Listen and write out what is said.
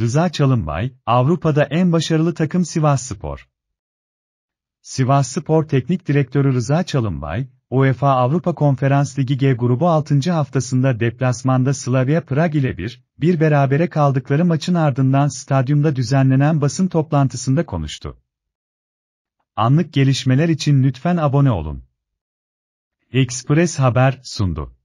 Rıza Çalınbay, Avrupa'da en başarılı takım Sivas Spor. Sivas Spor Teknik Direktörü Rıza Çalınbay, UEFA Avrupa Konferans Ligi G grubu 6. haftasında deplasmanda Slavia Prag ile bir, bir berabere kaldıkları maçın ardından stadyumda düzenlenen basın toplantısında konuştu. Anlık gelişmeler için lütfen abone olun. Express Haber sundu.